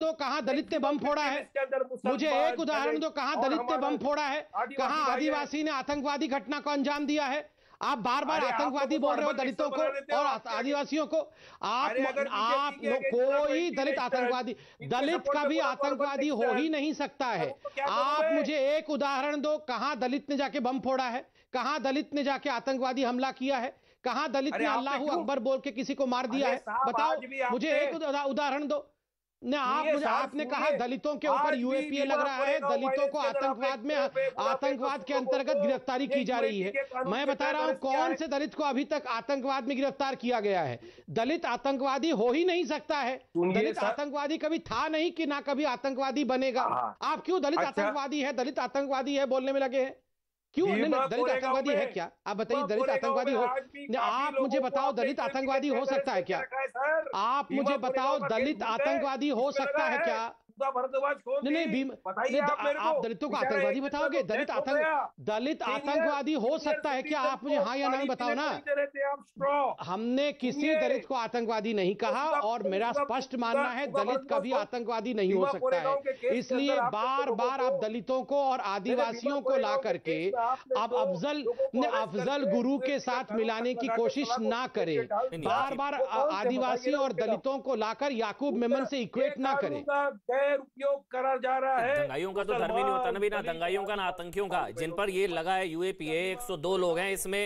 तो कहा दलित ने बम फोड़ा है मुझे एक उदाहरण दो कहा दलित ने बम फोड़ा है कहा आदिवासी ने आतंकवादी घटना को अंजाम दिया है आप बार बार आतंकवादी तो बोल रहे हो दलितों को और आदिवासियों को आप आप कोई दलित आतंकवादी दलित का भी आतंकवादी हो ही नहीं सकता है आप मुझे एक उदाहरण दो कहा दलित ने जाके बम फोड़ा है कहा दलित ने जाके आतंकवादी हमला किया है कहा दलित ने अल्लाह अकबर बोल के किसी को मार दिया है बताओ मुझे एक उदाहरण दो ना आप मुझे आपने कहा दलितों के ऊपर यूएपीए लग रहा है दलितों को आतंकवाद में आतंकवाद के अंतर्गत गिरफ्तारी की जा रही है मैं बता रहा हूं कौन से दलित को अभी तक आतंकवाद में गिरफ्तार किया गया है दलित आतंकवादी हो ही नहीं सकता है दलित आतंकवादी कभी था नहीं कि ना कभी आतंकवादी बनेगा हाँ। आप क्यों दलित अच्छा। आतंकवादी है दलित आतंकवादी है बोलने में लगे हैं क्यों नहीं नहीं दलित आतंकवादी है क्या आप बताइए दलित आतंकवादी हो आप मुझे बताओ दलित आतंकवादी हो सकता है क्या आप मुझे बताओ दलित आतंकवादी हो सकता है क्या नहीं आप, दलितों को आतंकवादी बताओगे तो दलित आतंक दलित आतंकवादी हो सकता है क्या आप मुझे तो हाँ या नहीं बताओ ना हमने किसी दलित को आतंकवादी नहीं कहा और मेरा स्पष्ट मानना है दलित कभी आतंकवादी नहीं हो सकता है इसलिए बार बार आप दलितों को और आदिवासियों को ला करके अब तो अफजल ने अफजल गुरु के साथ मिलाने की कोशिश ना करें बार बार आदिवासियों और दलितों को लाकर याकूब मेमन से इक्वेट ना करें गैर उपयोग करा जा रहा है दंगाइयों का तो धर्म ही नहीं होता ना बिना दंगाइयों का ना आतंकियों का जिन पर ये लगा है यूएपीए 102 लोग हैं इसमें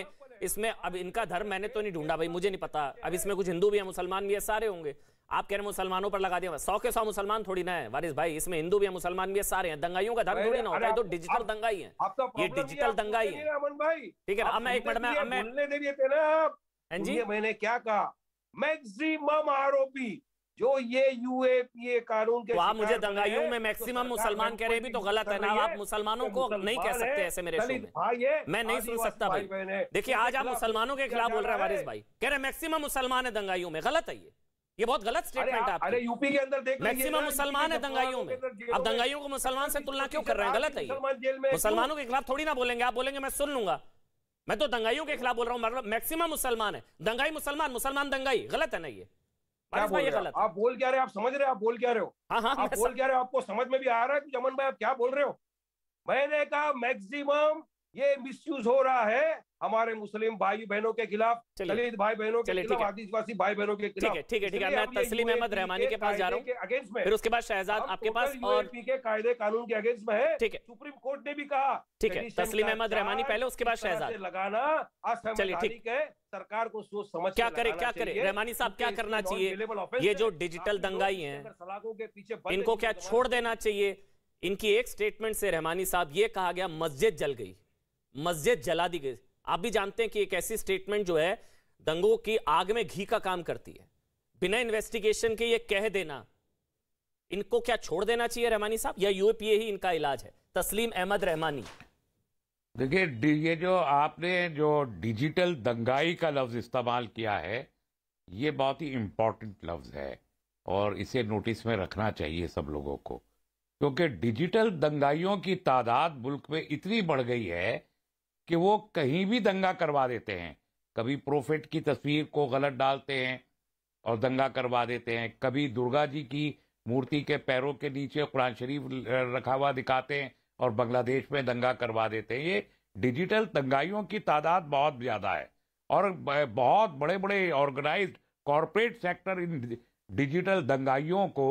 इसमें अब इनका धर्म मैंने तो नहीं ढूंढा भाई मुझे नहीं पता अब इसमें कुछ हिंदू भी है मुसलमान भी है सारे होंगे आप कह रहे मुसलमानों पर लगा दिया सौ के सौ मुसलमान थोड़ी ना है वारिस भाई इसमें हिंदू भी है मुसलमान भी है सारे हैं दंगाइयों का धर्म थोड़ी ना होता है तो डिजिटल दंगाई है तो ये डिजिटल दंगाई है ठीक है अब मैं एक मिनट में हाँ मैंने क्या कहा मैक्सिमम आरोपी जो ये यूएपीए कानून के तो आप मुझे दंगाइयों में तो मैक्सिमम मुसलमान कह रहे भी तो गलत है ना आप मुसलमानों तो को नहीं कह सकते ऐसे मेरे शो में मैं नहीं सुन सकता भाई तो देखिए आज आप मुसलमानों के खिलाफ बोल रहे हैं वारिस भाई कह रहे मैक्सिमम मुसलमान है दंगाइयों में गलत है ये ये बहुत गलत स्टेटमेंट है अरे यूपी के अंदर देख मैक्सिमम मुसलमान है दंगाइयों में आप दंगाइयों को मुसलमान से तुलना क्यों कर रहे हैं गलत है मुसलमानों के खिलाफ थोड़ी ना बोलेंगे आप बोलेंगे मैं सुन लूंगा मैं तो दंगाइयों के खिलाफ बोल रहा हूँ मतलब मैक्सिमम मुसलमान है दंगाई मुसलमान मुसलमान दंगाई गलत है ना ये क्या बोल रहे हो आप बोल क्या रहे आप समझ रहे हो आप बोल क्या रहे हो हाँ, हाँ, आप बोल क्या रहे हो आपको समझ में भी आ रहा है कि जमन भाई आप क्या बोल रहे हो मैंने कहा मैक्सिमम ये मिसयूज हो रहा है हमारे मुस्लिम भाई बहनों के खिलाफ दलित भाई बहनों के खिलाफ आदिवासी भाई बहनों के खिलाफ ठीक है ठीक है मैं तस्लीम अहमद रहमानी के पास जा रहा हूँ अगेंस्ट में फिर उसके बाद शहजाद आपके तो पास और के कायदे कानून के अगेंस्ट में है ठीक है सुप्रीम कोर्ट ने भी कहा ठीक है तस्लीम अहमद रहमानी पहले उसके बाद शहजाद लगाना चलिए ठीक है सरकार को सोच समझ क्या करे क्या करे रहमानी साहब क्या करना चाहिए ये जो डिजिटल दंगाई है सलाखों के पीछे इनको क्या छोड़ देना चाहिए इनकी एक स्टेटमेंट से रहमानी साहब ये कहा गया मस्जिद जल गई मस्जिद जला दी गई आप भी जानते हैं कि एक ऐसी स्टेटमेंट जो है दंगों की आग में घी का काम करती है बिना इन्वेस्टिगेशन के ये कह देना इनको क्या छोड़ देना चाहिए रहमानी साहब या यूपीए ही इनका इलाज है तस्लीम अहमद रहमानी देखिए ये जो आपने जो डिजिटल दंगाई का लफ्ज इस्तेमाल किया है ये बहुत ही इम्पोर्टेंट लफ्ज है और इसे नोटिस में रखना चाहिए सब लोगों को क्योंकि डिजिटल दंगाइयों की तादाद मुल्क में इतनी बढ़ गई है कि वो कहीं भी दंगा करवा देते हैं कभी प्रोफेट की तस्वीर को गलत डालते हैं और दंगा करवा देते हैं कभी दुर्गा जी की मूर्ति के पैरों के नीचे कुरान शरीफ रखा हुआ दिखाते हैं और बांग्लादेश में दंगा करवा देते हैं ये डिजिटल दंगाइयों की तादाद बहुत ज़्यादा है और बहुत बड़े बड़े ऑर्गेनाइज कॉरपोरेट सेक्टर इन डिजिटल दंगाइयों को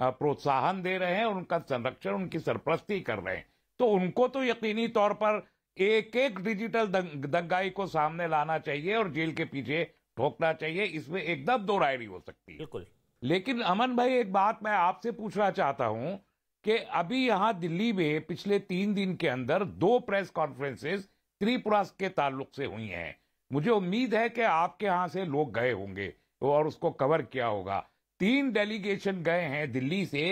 प्रोत्साहन दे रहे हैं उनका संरक्षण उनकी सरप्रस्ती कर रहे हैं तो उनको तो यकीनी तौर पर एक एक डिजिटल दंग, दंगाई को सामने लाना चाहिए और जेल के पीछे ठोकना चाहिए इसमें एकदम दो रायरी हो सकती है बिल्कुल लेकिन अमन भाई एक बात मैं आपसे पूछना चाहता हूं कि अभी यहां दिल्ली में पिछले तीन दिन के अंदर दो प्रेस कॉन्फ्रेंसेस त्रिपुरा के ताल्लुक से हुई हैं मुझे उम्मीद है कि आपके यहाँ से लोग गए होंगे और उसको कवर किया होगा तीन डेलीगेशन गए हैं दिल्ली से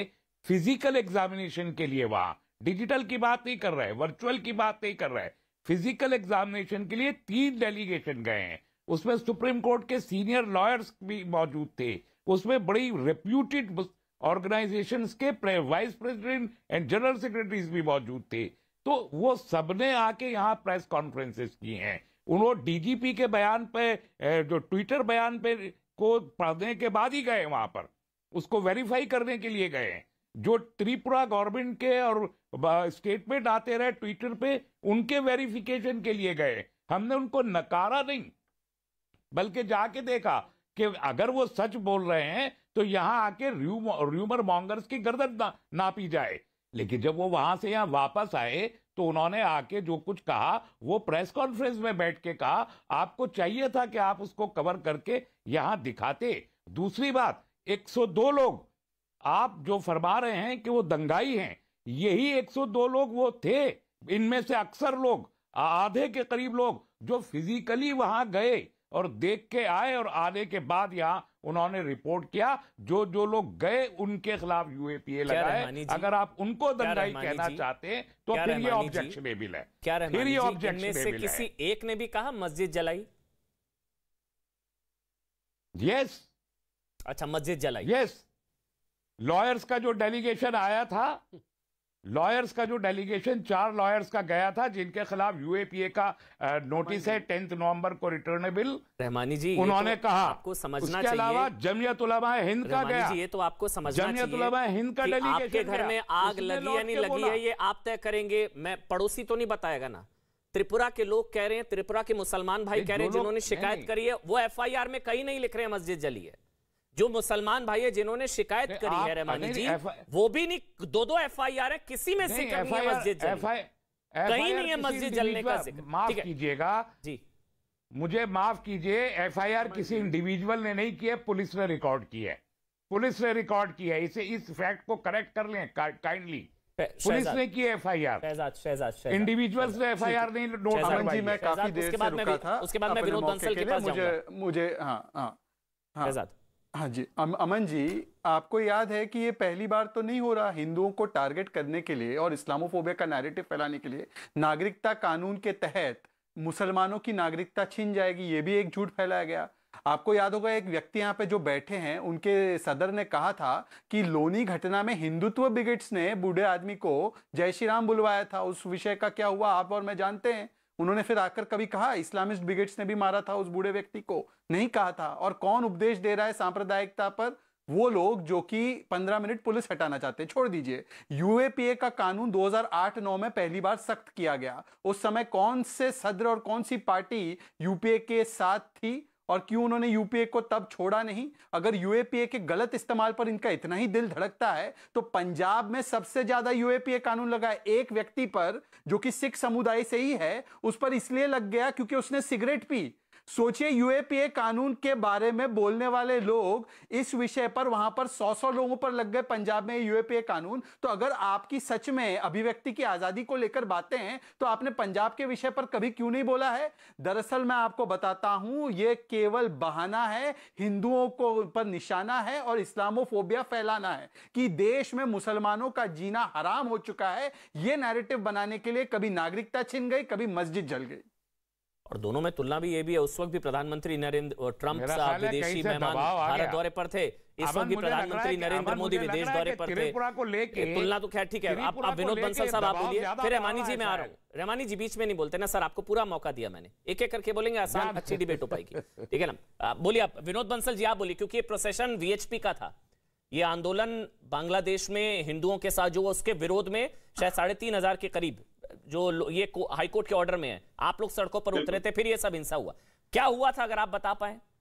फिजिकल एग्जामिनेशन के लिए वहां डिजिटल की बात नहीं कर रहे वर्चुअल की बात नहीं कर रहे फिजिकल एग्जामिनेशन के लिए तीन डेलीगेशन गए हैं उसमें सुप्रीम कोर्ट के सीनियर लॉयर्स भी मौजूद थे उसमें बड़ी रेप्यूटेड ऑर्गेनाइजेशन के vice president and general secretaries भी मौजूद थे तो वो सबने आके यहाँ प्रेस कॉन्फ्रेंसेस की हैं उन्होंने डीजीपी के बयान पे जो ट्विटर बयान पे को पढ़ने के बाद ही गए वहां पर उसको वेरीफाई करने के लिए गए हैं जो त्रिपुरा गवर्नमेंट के और स्टेटमेंट आते रहे ट्विटर पे उनके वेरिफिकेशन के लिए गए हमने उनको नकारा नहीं बल्कि जाके देखा कि अगर वो सच बोल रहे हैं तो यहां आके र्यूमर मॉन्गर्स की गर्दन ना, नापी जाए लेकिन जब वो वहां से यहां वापस आए तो उन्होंने आके जो कुछ कहा वो प्रेस कॉन्फ्रेंस में बैठ के कहा आपको चाहिए था कि आप उसको कवर करके यहां दिखाते दूसरी बात 102 लोग आप जो फरमा रहे हैं कि वो दंगाई हैं यही 102 लोग वो थे इनमें से अक्सर लोग आधे के करीब लोग जो फिजिकली वहां गए और देख के आए और आने के बाद यहाँ उन्होंने रिपोर्ट किया जो जो लोग गए उनके खिलाफ यूएपीए लगाए अगर आप उनको दंगाई कहना चाहते हैं तो फिर ये ऑब्जेक्शनेबल है क्या फिर ये से किसी एक ने भी कहा मस्जिद जलाई यस अच्छा मस्जिद जलाई यस लॉयर्स का जो डेलीगेशन आया था लॉयर्स का जो डेलीगेशन चार लॉयर्स का गया था जिनके खिलाफ यूएपीए का नोटिस है टेंथ नवंबर को रिटर्नेबल रहमानी जी उन्होंने तो कहा आपको समझना उसके अलावा जमियत उलमा हिंद का गया जी ये तो आपको समझना जमियत उलमा हिंद का डेलीगेशन घर में आग लगी या नहीं लगी है ये आप तय करेंगे मैं पड़ोसी तो नहीं बताएगा ना त्रिपुरा के लोग कह रहे हैं त्रिपुरा के मुसलमान भाई कह रहे हैं जिन्होंने शिकायत करी है वो एफ में कहीं नहीं लिख रहे हैं मस्जिद जली है जो मुसलमान भाई है जिन्होंने शिकायत करी है रहमानी जी वो भी नहीं दो दो एफ आई आर है किसी में जिक्र नहीं है मस्जिद कहीं नहीं है मस्जिद जलने का माफ कीजिएगा जी मुझे माफ कीजिए एफआईआर किसी इंडिविजुअल ने नहीं किया पुलिस ने रिकॉर्ड की है पुलिस ने रिकॉर्ड की है इसे इस फैक्ट को करेक्ट कर लें काइंडली पुलिस ने की एफआईआर इंडिविजुअल ने एफआईआर नहीं नोट जी मैं काफी देर से रुका था उसके बाद मैं विनोद के पास मुझे मुझे हाँ हाँ, हाँ। हाँ जी अम, अमन जी आपको याद है कि ये पहली बार तो नहीं हो रहा हिंदुओं को टारगेट करने के लिए और इस्लामोफोबिया का नैरेटिव फैलाने के लिए नागरिकता कानून के तहत मुसलमानों की नागरिकता छीन जाएगी ये भी एक झूठ फैलाया गया आपको याद होगा एक व्यक्ति यहाँ पे जो बैठे हैं उनके सदर ने कहा था कि लोनी घटना में हिंदुत्व ब्रिगेड्स ने बूढ़े आदमी को जय श्री राम बुलवाया था उस विषय का क्या हुआ आप और मैं जानते हैं उन्होंने फिर आकर कभी कहा इस्लामिस्ट ब्रिगेड्स ने भी मारा था उस बूढ़े व्यक्ति को नहीं कहा था और कौन उपदेश दे रहा है सांप्रदायिकता पर वो लोग जो कि 15 मिनट पुलिस हटाना चाहते हैं छोड़ दीजिए यूएपीए का कानून 2008-9 में पहली बार सख्त किया गया उस समय कौन से सदर और कौन सी पार्टी यूपीए के साथ थी और क्यों उन्होंने यूपीए को तब छोड़ा नहीं अगर यूएपीए के गलत इस्तेमाल पर इनका इतना ही दिल धड़कता है तो पंजाब में सबसे ज्यादा यूएपीए कानून लगा एक व्यक्ति पर जो कि सिख समुदाय से ही है उस पर इसलिए लग गया क्योंकि उसने सिगरेट पी सोचिए यूएपीए कानून के बारे में बोलने वाले लोग इस विषय पर वहां पर सौ सौ लोगों पर लग गए पंजाब में यूएपीए कानून तो अगर आपकी सच में अभिव्यक्ति की आजादी को लेकर बातें हैं तो आपने पंजाब के विषय पर कभी क्यों नहीं बोला है दरअसल मैं आपको बताता हूं यह केवल बहाना है हिंदुओं को पर निशाना है और इस्लामोफोबिया फैलाना है कि देश में मुसलमानों का जीना हराम हो चुका है यह नैरेटिव बनाने के लिए कभी नागरिकता छिन गई कभी मस्जिद जल गई और दोनों में तुलना भी ये भी है उस वक्त भी प्रधानमंत्री नरेंद्र ट्रंप साहब विदेशी मेहमान भारत दौरे पर थे इस वक्त भी प्रधानमंत्री नरेंद्र मोदी विदेश दौरे पर थे तुलना तो खैर ठीक है आप आप विनोद बंसल साहब आप बोलिए फिर रहमानी जी मैं आ रहा हूँ रहमानी जी बीच में नहीं बोलते ना सर आपको पूरा मौका दिया मैंने एक एक करके बोलेंगे आसान अच्छी डिबेट हो पाएगी ठीक है ना बोलिए आप विनोद बंसल जी आप बोलिए क्योंकि प्रोसेशन वीएचपी का था ये आंदोलन बांग्लादेश में हिंदुओं के साथ जो उसके विरोध में शायद साढ़े तीन हजार के करीब जो ये हाईकोर्ट के ऑर्डर में है आप लोग सड़कों पर उतरे थे फिर ये सब हिंसा हुआ क्या हुआ था अगर आप बता पाए